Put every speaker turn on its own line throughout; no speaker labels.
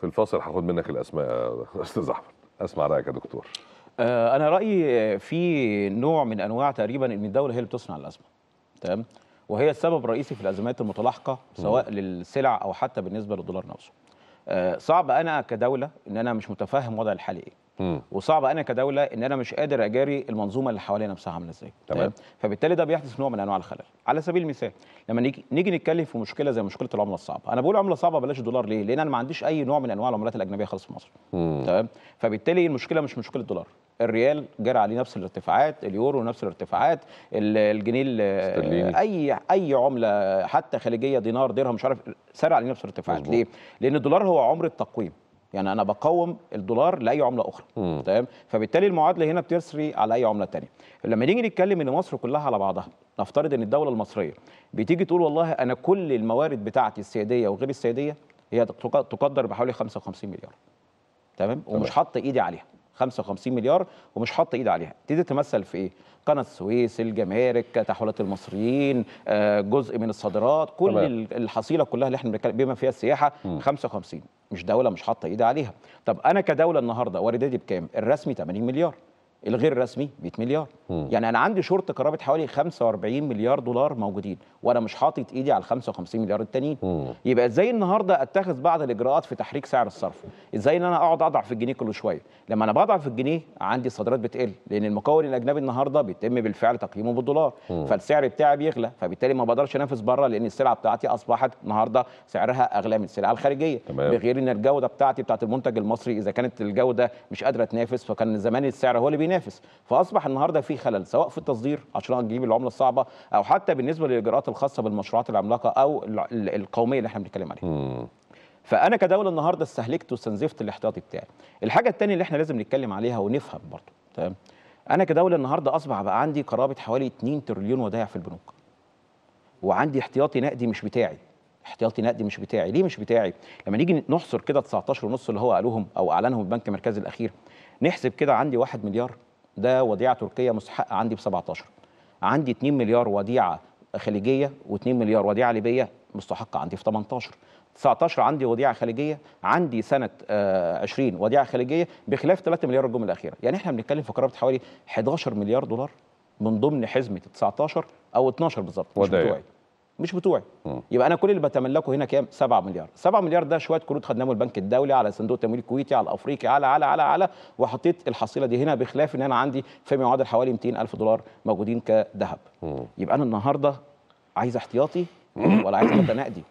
في الفاصل هاخد منك الاسماء استاذ احمد اسمع رايك يا دكتور آه، انا رايي في نوع من انواع تقريبا ان الدوله هي اللي بتصنع الازمه تمام وهي السبب الرئيسي في الازمات المتلاحقه سواء م. للسلع او حتى بالنسبه للدولار نفسه آه، صعب انا كدوله ان انا مش متفهم وضع الحالي ايه وصعب انا كدوله ان انا مش قادر اجاري المنظومه اللي حوالينا نفسها عامله ازاي تمام فبالتالي ده بيحدث نوع من انواع الخلل على سبيل المثال لما نيجي نيجي نتكلم في مشكله زي مشكله العمله الصعبه انا بقول عمله صعبه بلاش دولار ليه لان انا ما عنديش اي نوع من انواع العملات الاجنبيه خالص في مصر تمام فبالتالي المشكله مش مشكله دولار الريال جرى عليه نفس الارتفاعات اليورو نفس الارتفاعات الجنيه اي اي عمله حتى خليجيه دينار درهم مش عارف سرع عليه نفس الارتفاعات ليه لان الدولار هو عمر التقويم يعني انا بقاوم الدولار لاي عمله اخرى تمام فبالتالي المعادله هنا بتسري على اي عمله ثانيه لما نيجي نتكلم ان مصر كلها على بعضها نفترض ان الدوله المصريه بتيجي تقول والله انا كل الموارد بتاعتي السياديه وغير السياديه هي تقدر بحوالي 55 مليار تمام ومش حاطه ايدي عليها 55 مليار ومش حاطه ايد عليها تبتدي تمثل في ايه قناه السويس الجمارك تحويلات المصريين آه، جزء من الصادرات كل طبعا. الحصيله كلها اللي احنا بنتكلم بما فيها السياحه م. 55 مش دوله مش حاطه ايد عليها طب انا كدوله النهارده وارداتي بكام الرسمي 80 مليار الغير رسمي 100 مليار يعني انا عندي شورت قرابه حوالي 45 مليار دولار موجودين وانا مش حاطط ايدي على ال 55 مليار التانيين يبقى ازاي النهارده اتخذ بعض الاجراءات في تحريك سعر الصرف ازاي ان انا اقعد اضعف في الجنيه كل شويه لما انا بضعف في الجنيه عندي الصادرات بتقل لان المكون الاجنبي النهارده بيتم بالفعل تقييمه بالدولار مم. فالسعر بتاعي بيغلى فبالتالي ما بقدرش انافس بره لان السلعه بتاعتي اصبحت النهارده سعرها اغلى من السلعه الخارجيه تمام. بغير ان الجوده بتاعتي بتاعت المنتج المصري اذا كانت الجوده مش قادره تنافس فكان زمان السعر هو اللي بينافس فاصبح النهارده في خلل سواء في التصدير عشان نجيب العمله الصعبه او حتى بالنسبه للاجراءات الخاصه بالمشروعات العملاقه او القوميه اللي احنا بنتكلم عليها. فانا كدوله النهارده استهلكت واستنزفت الاحتياطي بتاعي. الحاجه الثانيه اللي احنا لازم نتكلم عليها ونفهم برضه تمام؟ انا كدوله النهارده اصبح بقى عندي قرابه حوالي 2 تريليون ودائع في البنوك. وعندي احتياطي نقدي مش بتاعي. احتياطي نقدي مش بتاعي، ليه مش بتاعي؟ لما نيجي نحصر كده 19 ونص اللي هو قالوهم او اعلنهم البنك المركزي الاخير نحسب كده عندي 1 مليار ده وديعه تركيه مستحقه عندي ب 17 عندي 2 مليار وديعه خليجيه و2 مليار وديعه ليبيه مستحقه عندي في 18 19 عندي وديعه خليجيه عندي سنه 20 آه، وديعه خليجيه بخلاف 3 مليار الجمله الاخيره يعني احنا بنتكلم في قرابه حوالي 11 مليار دولار من ضمن حزمه 19 او 12 بالظبط مش بتوعي مش بتوعي يبقى انا كل اللي بتملكه هنا كام 7 مليار 7 مليار ده شويه قروض خدناهم من البنك الدولي على صندوق التمويل الكويتي على الافريقي على على على على وحطيت الحصيله دي هنا بخلاف ان انا عندي فيما يعادل حوالي 200 الف دولار موجودين كذهب يبقى انا النهارده عايز احتياطي ولا عايز حتى نقدي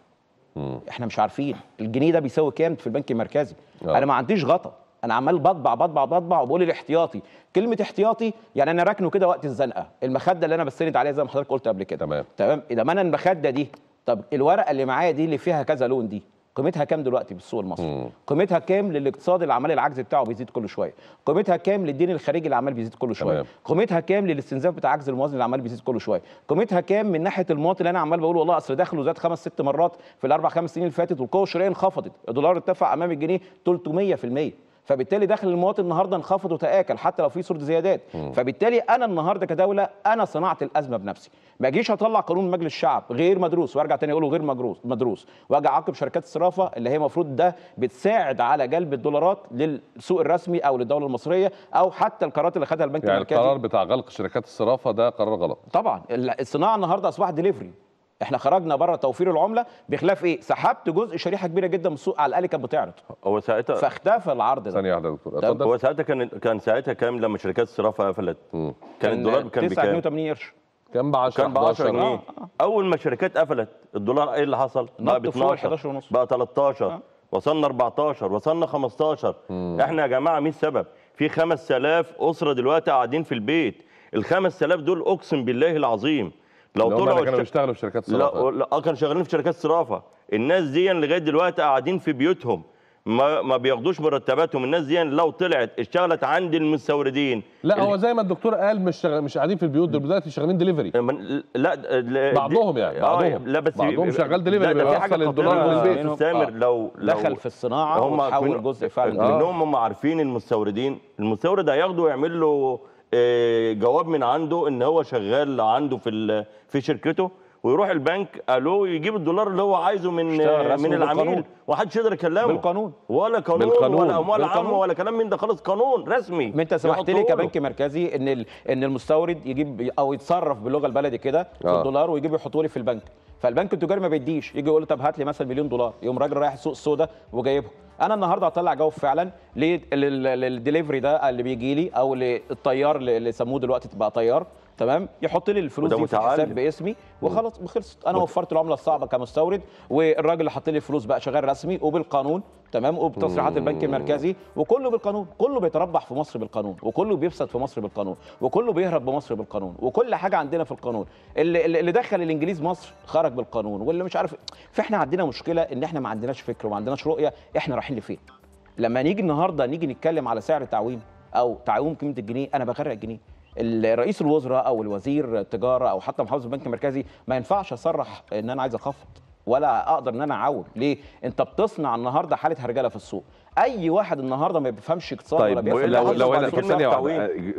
احنا مش عارفين الجنيه ده بيساوي كام في البنك المركزي آه. انا ما عنديش غطا انا عمال بطبع بطبع بطبع وبقول الاحتياطي كلمه احتياطي يعني انا راكنه كده وقت الزنقه المخده اللي انا بستند عليها زي ما حضرتك قلت قبل كده تمام تمام اذا ما انا المخده دي طب الورقه اللي معايا دي اللي فيها كذا لون دي قيمتها كام دلوقتي بالسوق المصري؟ قيمتها كام للاقتصاد اللي عمال العجز بتاعه بيزيد كل شويه؟ قيمتها كام للدين الخارجي اللي عمال بيزيد كل شويه؟ قيمتها كام للاستنزاف بتاع عجز الموازنه اللي عمال بيزيد كل شويه؟ قيمتها كام من ناحيه المواطن اللي انا عمال بقول والله اصل دخله زاد خمس ست مرات في الاربع خمس سنين اللي فاتت والقوه الشرائيه انخفضت، الدولار ارتفع امام الجنيه 300%. فبالتالي دخل المواطن النهارده انخفض وتآكل حتى لو في صورة زيادات مم. فبالتالي أنا النهارده كدولة أنا صنعت الأزمة بنفسي ما اجيش اطلع قانون مجلس الشعب غير مدروس وارجع تاني اقوله غير مدروس مدروس واجي اعاقب شركات الصرافه اللي هي المفروض ده بتساعد على جلب الدولارات للسوق الرسمي او للدوله المصريه او حتى القرارات اللي خدها البنك يعني المركزي القرار بتاع غلق شركات الصرافه ده قرار غلط طبعا الصناعه النهارده اصبحت ديليفري احنا خرجنا بره توفير العمله بخلاف ايه سحبت جزء شريحه كبيره جدا من السوق على الاقل كانت بتعرض هو
ساعتها فاختفى العرض ده ثانيه واحده يا دكتور اتفضل هو ساعتها كان كان ساعتها كام لما شركات الصرافه قفلت كان, كان الدولار كان بكام 9.80 قرش كان ب 10 كان ب 10 جنيه آه،, آه. اول ما الشركات قفلت الدولار ايه اللي حصل بقى ب 12 ونص بقى 13 آه. وصلنا 14 وصلنا 15 مم. احنا يا جماعه مين السبب في 5000 اسره دلوقتي قاعدين في البيت ال 5000 دول اقسم بالله العظيم لو طلعوا كانوا بيشتغلوا في شركات صرافه لا اه كانوا شغالين في شركات صرافه الناس دي لغايه دلوقتي قاعدين في بيوتهم ما ما بياخدوش مرتباتهم الناس دي لو طلعت اشتغلت عند المستوردين لا هو زي ما الدكتور قال مش شغل مش قاعدين في البيوت دول دلوقتي شغالين دليفري لا, ل... بعضهم يعني آه، بعضهم لا بس بعضهم شغال دليفري بيوصل الدولار للبيت سامر لو, آه. لو دخل في الصناعه وحول جزء فعلا منهم هم عارفين المستوردين المستورد هياخده ويعمل له آه، جواب من عنده ان هو شغال عنده في في شركته ويروح البنك الو يجيب الدولار اللي هو عايزه من من العميل ومحدش يقدر يكلمه بالقانون ولا قانون بالقانون ولا اموال عامه
ولا كلام من ده خالص قانون رسمي ما انت سمحت لي كبنك مركزي ان ان المستورد يجيب او يتصرف باللغه البلدي كده آه. الدولار ويجيب يحطه لي في البنك فالبنك التجاري ما بيديش يجي يقول له طب هات لي مثلا مليون دولار يقوم راجل رايح السوق السوداء وجايبهم انا النهارده هطلع جواب فعلا للدليفري ده اللي بيجي لي او للطيار اللي سموه دلوقتي بقى طيار تمام يحط لي الفلوس دي في حساب باسمي وخلاص خلصت انا وفرت العمله الصعبه كمستورد والراجل اللي حط لي الفلوس بقى شغال رسمي وبالقانون تمام وبتصريحات البنك المركزي وكله بالقانون كله بيتربح في مصر بالقانون وكله بيفسد في مصر بالقانون وكله بيهرب بمصر بالقانون وكل حاجه عندنا في القانون اللي, اللي دخل الانجليز مصر خرج بالقانون واللي مش عارف فاحنا عندنا مشكله ان احنا ما عندناش فكر وما عندناش رؤيه احنا رايحين لفين لما نيجي النهارده نيجي نتكلم على سعر تعويم او تعويم قيمه الجنيه انا بغرق الجنيه الرئيس الوزراء او الوزير التجاره او حتى محافظ البنك المركزي ما ينفعش اصرح ان انا عايز اخفض ولا اقدر ان انا اعول ليه انت بتصنع النهارده حاله هرجله في السوق اي واحد النهارده ما بيفهمش اقتصاد طيب ولا بيفهم لو لو, لو ثانيه